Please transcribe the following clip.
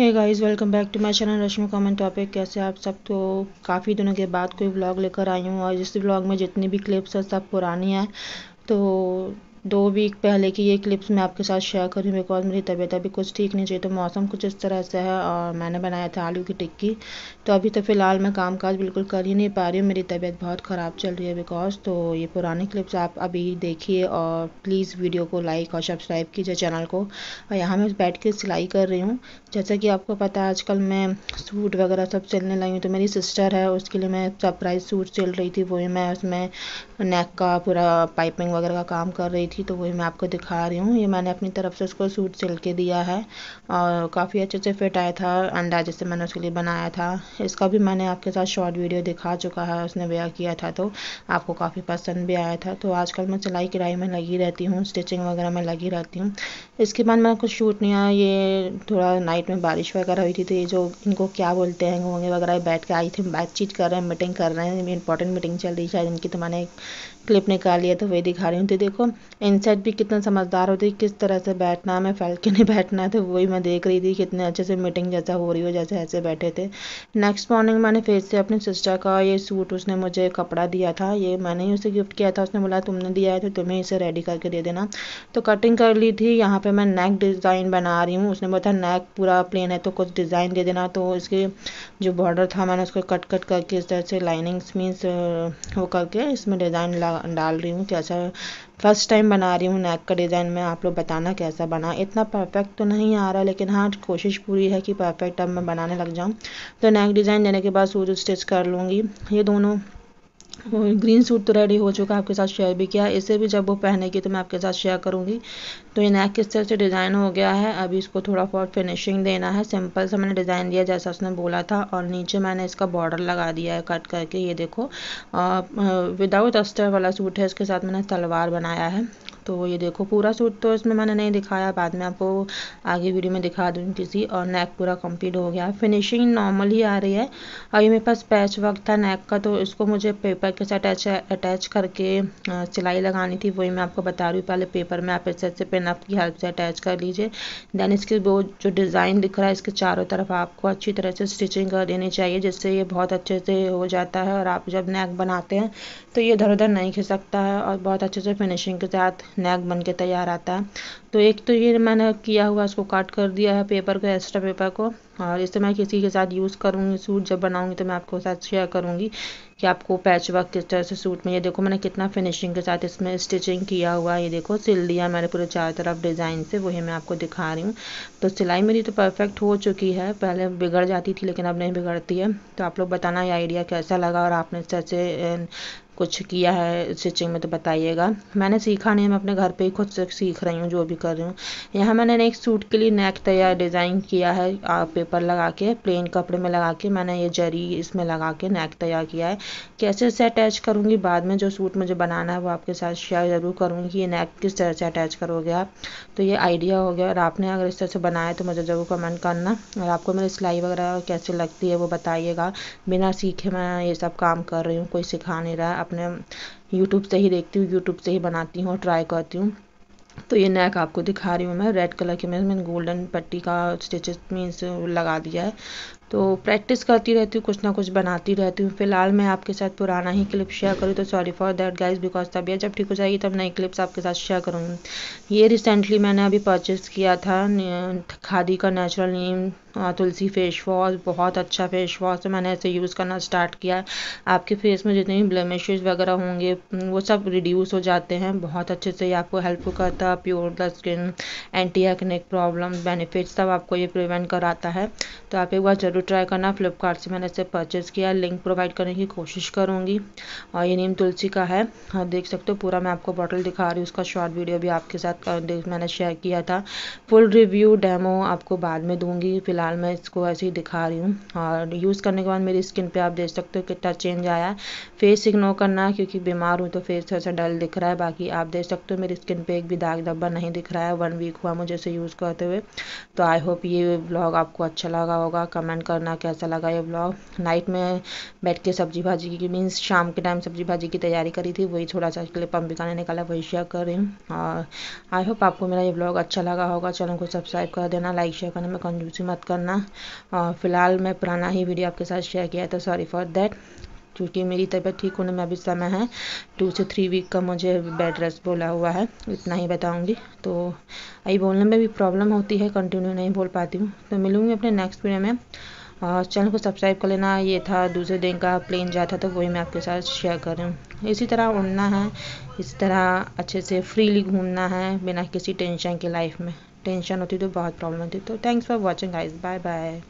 है guys welcome back to my channel Rashmi common topic कैसे आप सब तो काफ़ी दिनों के बाद कोई व्लॉग लेकर आई हूँ और इस व्लॉग में जितनी भी क्लिप्स हैं सब पुरानी हैं तो दो वीक पहले की ये क्लिप्स मैं आपके साथ शेयर करी बिकॉज मेरी तबीयत अभी कुछ ठीक नहीं चाहिए तो मौसम कुछ इस तरह से है और मैंने बनाया था आलू की टिक्की तो अभी तो फ़िलहाल मैं काम काज बिल्कुल कर ही नहीं पा रही हूँ मेरी तबीयत बहुत ख़राब चल रही है बिकॉज तो ये पुरानी क्लिप्स आप अभी देखिए और प्लीज़ वीडियो को लाइक और सब्सक्राइब कीजिए चैनल को और यहाँ मैं बैठ के सिलाई कर रही हूँ जैसा कि आपको पता है आजकल मैं सूट वगैरह सब सिलने लगी हूँ तो मेरी सिस्टर है उसके लिए मैं सरप्राइज़ सूट सिल रही थी वही मैं उसमें नेक का पूरा पाइपिंग वगैरह का काम कर रही थी थी तो वही मैं आपको दिखा रही हूँ ये मैंने अपनी तरफ से उसको सूट सिल के दिया है और काफ़ी अच्छे से फिट आया था अंदाजे से मैंने उसके लिए बनाया था इसका भी मैंने आपके साथ शॉर्ट वीडियो दिखा चुका है उसने वेयर किया था तो आपको काफ़ी पसंद भी आया था तो आजकल मैं सिलाई किराई में लगी रहती हूँ स्टिचिंग वगैरह में लगी रहती हूँ इसके बाद मैं कुछ शूट नहीं आया ये थोड़ा नाइट में बारिश वगैरह हुई थी तो ये जो इनको क्या बोलते हैं घूंगे वगैरह बैठ के आई थी बातचीत कर रहे हैं मीटिंग कर रहे हैं इंपॉर्टेंट मीटिंग चल रही शायद इनकी तो मैंने क्लिप निकाल लिया था तो वही दिखा रही हूँ तो देखो इनसेट भी कितना समझदार होती है किस तरह से बैठना मैं फैल के नहीं बैठना है तो वही मैं देख रही थी कितने अच्छे से मीटिंग जैसा हो रही हो जैसे ऐसे बैठे थे नेक्स्ट मॉर्निंग मैंने फिर से अपने सिस्टर का ये सूट उसने मुझे कपड़ा दिया था ये मैंने ही उसे गिफ्ट किया था उसने बोला तुमने दिया है तो तुम्हें इसे रेडी करके दे देना तो कटिंग कर ली थी यहाँ पर मैं नेक डिज़ाइन बना रही हूँ उसने बोला था नेक पूरा प्लेन है तो कुछ डिज़ाइन दे देना तो इसके जो बॉर्डर था मैंने उसको कट कट करके इस तरह से लाइनिंग्स मीन्स वो करके इसमें डिज़ाइन लगा डाल रही हूँ कैसा फर्स्ट टाइम बना रही हूँ नेक का डिज़ाइन में आप लोग बताना कैसा बना इतना परफेक्ट तो नहीं आ रहा लेकिन हाँ कोशिश पूरी है कि परफेक्ट अब मैं बनाने लग जाऊँ तो नेक डिज़ाइन देने के बाद सूज स्टिच कर लूँगी ये दोनों ग्रीन सूट तो रेडी हो चुका है आपके साथ शेयर भी किया इसे भी जब वो पहनेगी तो मैं आपके साथ शेयर करूंगी तो ये नेक किस तरह से डिज़ाइन हो गया है अभी इसको थोड़ा बहुत फिनिशिंग देना है सिंपल सा मैंने डिज़ाइन दिया जैसा उसने बोला था और नीचे मैंने इसका बॉर्डर लगा दिया है कट करके ये देखो विदाउट अस्टर वाला सूट है इसके साथ मैंने तलवार बनाया है तो ये देखो पूरा सूट तो इसमें मैंने नहीं दिखाया बाद में आपको आगे वीडियो में दिखा दूँगी किसी और नेक पूरा कंप्लीट हो गया फिनिशिंग नॉर्मल ही आ रही है और ये मेरे पास पैच वर्क था नेक का तो इसको मुझे पेपर के साथ अटैच अटैच करके सिलाई लगानी थी वही मैं आपको बता रही हूँ पहले पेपर में आप इस से पेनअप की हेल्प से अटैच कर लीजिए देन इसके वो जो डिज़ाइन दिख रहा है इसके चारों तरफ आपको अच्छी तरह से स्टिचिंग कर देनी चाहिए जिससे ये बहुत अच्छे से हो जाता है और आप जब नेक बनाते हैं तो ये इधर उधर नहीं खिसकता है और बहुत अच्छे से फिनिशिंग के साथ स्नैक बन के तैयार आता है तो एक तो ये मैंने किया हुआ उसको काट कर दिया है पेपर को एक्स्ट्रा पेपर को और इससे मैं किसी के साथ यूज़ करूँगी सूट जब बनाऊँगी तो मैं आपको साथ शेयर करूँगी कि आपको पैच वर्क किस तरह से सूट में ये देखो मैंने कितना फिनिशिंग के साथ इसमें स्टिचिंग किया हुआ है ये देखो सिल दिया मैंने पूरे चारों तरफ डिज़ाइन से वही मैं आपको दिखा रही हूँ तो सिलाई मेरी तो परफेक्ट हो चुकी है पहले बिगड़ जाती थी लेकिन अब नहीं बिगड़ती है तो आप लोग बताना ये आइडिया कैसा लगा और आपने इस तरह से कुछ किया है स्टिचिंग में तो बताइएगा मैंने सीखा नहीं मैं अपने घर पर ही खुद से सीख रही हूँ जो भी कर रही हूँ यहाँ मैंने एक सूट के लिए नेक तैयार डिज़ाइन किया है पेपर लगा के प्लेन कपड़े में लगा के मैंने ये जरी इसमें लगा के नेक तैयार किया है कैसे इसे अटैच करूँगी बाद में जो सूट मुझे बनाना है वो आपके साथ शेयर ज़रूर करूँगी ये नेक किस तरह से अटैच करोगे आप तो ये आइडिया हो गया और आपने अगर इस तरह से बनाया तो मुझे ज़रूर कमेंट करना और आपको मेरी सिलाई वगैरह कैसे लगती है वो बताइएगा बिना सीखे मैं ये सब काम कर रही हूँ कोई सिखा नहीं रहा है अपने यूट्यूब से ही देखती हूँ यूट्यूब से ही बनाती हूँ ट्राई करती हूँ तो ये नेक आपको दिखा रही हूँ मैं रेड कलर की मैंने गोल्डन पट्टी का स्टिचेस मीन्स लगा दिया है तो प्रैक्टिस करती रहती हूँ कुछ ना कुछ बनाती रहती हूँ फिलहाल मैं आपके साथ पुराना ही क्लिप शेयर करूँ तो sorry for that guys because तबीयत जब ठीक हो जाएगी तब नई क्लिप्स आपके साथ शेयर करूँ ये रिसेंटली मैंने अभी परचेज़ किया था खादी का natural neem tulsi face wash बहुत अच्छा फेस वॉश तो मैंने ऐसे यूज़ करना स्टार्ट किया आपके फेस में जितने भी ब्लेमिशेज वगैरह होंगे वो सब रिड्यूस हो जाते हैं बहुत अच्छे से ये आपको हेल्प करता है pure the skin anti acne problem benefits सब आपको ये प्रिवेंट कराता है तो आप एक बार ज़रूर ज़रूर ट्राई करना फ्लिपकार्ट से मैंने इसे परचेज़ किया लिंक प्रोवाइड करने की कोशिश करूँगी और ये नीम तुलसी का है हाँ देख सकते हो पूरा मैं आपको बॉटल दिखा रही हूँ उसका शॉर्ट वीडियो भी आपके साथ मैंने शेयर किया था फुल रिव्यू डेमो आपको बाद में दूँगी फ़िलहाल मैं इसको ऐसे ही दिखा रही हूँ और यूज़ करने के बाद मेरी स्किन पर आप देख सकते हो कितना चेंज आया है फेस इग्नोर करना क्योंकि बीमार हूँ तो फेस थोड़ा सा डल दिख रहा है बाकी आप देख सकते हो मेरी स्किन पर एक भी दाग धब्बा नहीं दिख रहा है वन वीक हुआ मुझे इसे यूज़ करते हुए तो आई होप ये ब्लॉग आपको अच्छा लगा होगा कमेंट करना कैसा लगा ये ब्लॉग नाइट में बैठ के सब्जी भाजी की मीन्स शाम के टाइम सब्जी भाजी की तैयारी करी थी वही थोड़ा सा इसके लिए पंपिका ने निकाला वही शेयर कर रही हूँ और आई होप आपको मेरा ये ब्लॉग अच्छा लगा होगा चैनल को सब्सक्राइब कर देना लाइक शेयर करने में कंजूसी मत करना और फिलहाल मैं पुराना ही वीडियो आपके साथ शेयर किया है तो सॉरी फॉर देट क्योंकि मेरी तबीयत ठीक होने में अभी समय है टू से थ्री वीक का मुझे बेड रेस्ट बोला हुआ है इतना ही बताऊँगी तो अभी बोलने में भी प्रॉब्लम होती है कंटिन्यू नहीं बोल पाती हूँ तो मिलूँगी अपने नेक्स्ट वीडियो में और चैनल को सब्सक्राइब कर लेना ये था दूसरे दिन का प्लेन जाता था तो वही मैं आपके साथ शेयर कर रही हूँ इसी तरह उड़ना है इस तरह अच्छे से फ्रीली घूमना है बिना किसी टेंशन के लाइफ में टेंशन होती तो बहुत प्रॉब्लम होती तो thanks for watching guys bye bye